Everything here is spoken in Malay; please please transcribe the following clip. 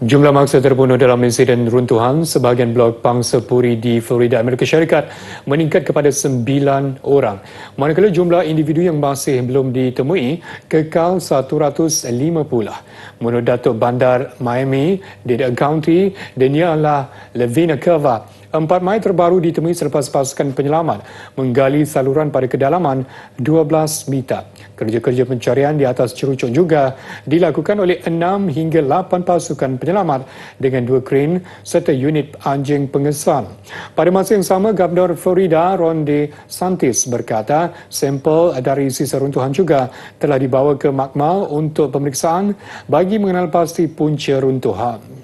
Jumlah mangsa terbunuh dalam insiden runtuhan sebahagian blok pangsa puri di Florida Amerika Syarikat meningkat kepada sembilan orang. Manakala jumlah individu yang masih belum ditemui kekal 150. Menurut Datuk Bandar Miami, Dade County, Daniela Levina Kervat, Empat mayat terbaru ditemui selepas pasukan penyelamat menggali saluran pada kedalaman 12 meter. Kerja-kerja pencarian di atas cerucuk juga dilakukan oleh enam hingga lapan pasukan penyelamat dengan dua kren serta unit anjing pengesan. Pada masa yang sama, Gabdor Florida Ron DeSantis berkata sampel dari sisa runtuhan juga telah dibawa ke makmal untuk pemeriksaan bagi mengenal pasti punca runtuhan.